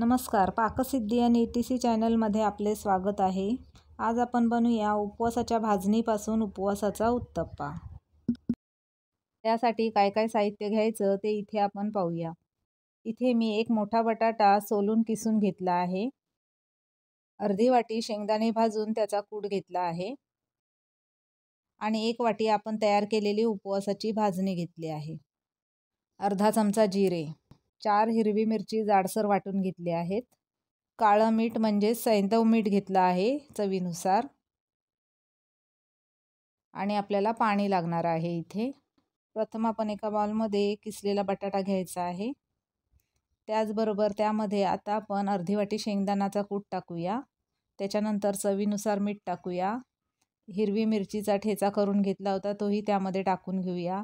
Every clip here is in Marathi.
नमस्कार पाकसिद्धी आणि ई टी सी चॅनलमध्ये आपले स्वागत आहे आज आपण बनवूया उपवासाच्या भाजणीपासून उपवासाचा उत्तप्पा त्यासाठी काय काय साहित्य घ्यायचं ते इथे आपण पाहूया इथे मी एक मोठा बटाटा सोलून किसून घेतला आहे अर्धी वाटी शेंगदाणे भाजून त्याचा कूड घेतला आहे आणि एक वाटी आपण तयार केलेली उपवासाची भाजणी घेतली आहे अर्धा चमचा जिरे चार हिरवी मिरची जाडसर वाटून घेतली आहेत काळं मीठ म्हणजे सैंदव मीठ घेतलं आहे चवीनुसार आणि आपल्याला पाणी लागणार आहे इथे प्रथम आपण एका बाउलमध्ये किसलेला बटाटा घ्यायचा आहे त्याचबरोबर त्यामध्ये आता आपण अर्धी वाटी शेंगदाणाचा कूट टाकूया त्याच्यानंतर चवीनुसार मीठ टाकूया हिरवी मिरचीचा ठेचा करून घेतला होता तोही त्यामध्ये टाकून घेऊया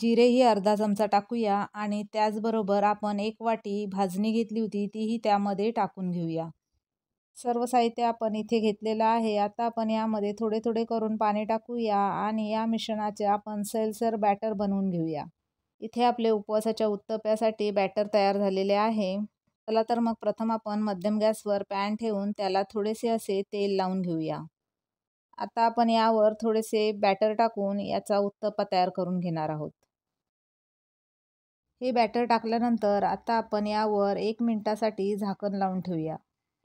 जिरेही अर्धा चमचा टाकूया आणि त्याचबरोबर आपण एक वाटी भाजणी घेतली होती तीही त्यामध्ये टाकून घेऊया सर्व साहित्य आपण इथे घेतलेलं आहे आता आपण यामध्ये थोडे थोडे करून पाणी टाकूया आणि या मिश्रणाचे आपण सैलसर बॅटर बनवून घेऊया इथे आपले उपवासाच्या उत्तप्यासाठी बॅटर तयार झालेले आहे चला तर मग प्रथम आपण मध्यम गॅसवर पॅन ठेवून त्याला थोडेसे असे तेल लावून घेऊया आता आपण यावर थोडेसे बॅटर टाकून याचा उत्तप्पा तयार करून घेणार आहोत हे बॅटर टाकल्यानंतर आता आपण यावर एक मिनटासाठी झाकण लावून ठेवूया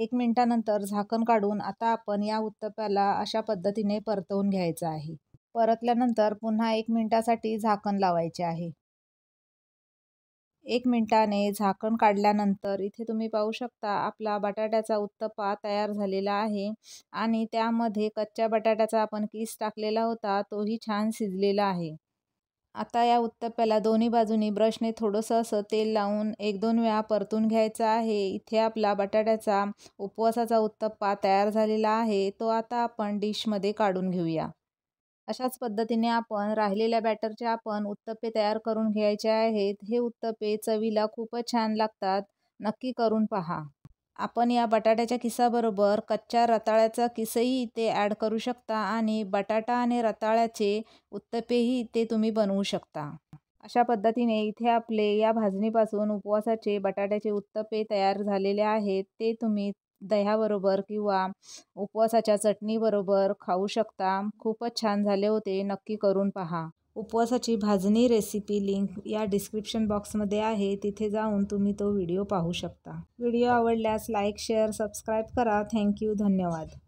एक मिनटानंतर झाकण काढून आता आपण या उत्तप्याला अशा पद्धतीने परतवून घ्यायचं आहे परतल्यानंतर पुन्हा एक मिनटासाठी झाकण लावायचे आहे एक मिनटाने झाकण काढल्यानंतर इथे तुम्ही पाहू शकता आपला बटाट्याचा उत्तप्पा तयार झालेला आहे आणि त्यामध्ये कच्च्या बटाट्याचा आपण किस टाकलेला होता तोही छान शिजलेला आहे आता या उत्तप्प्याला दोन्ही बाजूनी ब्रशने थोडंसं असं तेल लावून एक दोन वेळा परतून घ्यायचं आहे इथे आपला बटाट्याचा उपवासाचा उत्तप्पा तयार झालेला आहे तो आता आपण डिशमध्ये काढून घेऊया अशाच पद्धतीने आपण राहिलेल्या बॅटरचे आपण उत्तप्पे तयार करून घ्यायचे आहेत हे उत्तप्पे चवीला खूपच छान लागतात नक्की करून पहा आपण या बटाट्याच्या किसाबरोबर कच्च्या रताळ्याचा किसही इथे ॲड करू शकता आणि बटाटा आणि रताळ्याचे उत्तपेही इथे तुम्ही बनवू शकता अशा पद्धतीने इथे आपले या भाजणीपासून उपवासाचे बटाट्याचे उत्तपे तयार झालेले आहेत ते तुम्ही दह्याबरोबर किंवा उपवासाच्या चटणीबरोबर खाऊ शकता खूपच छान झाले होते नक्की करून पहा उपवासाची भाजणी रेसिपी लिंक या डिस्क्रिप्शन बॉक्समध्ये आहे तिथे जाऊन तुम्ही तो व्हिडिओ पाहू शकता व्हिडिओ आवडल्यास लाईक शेअर सबस्क्राईब करा थँक्यू धन्यवाद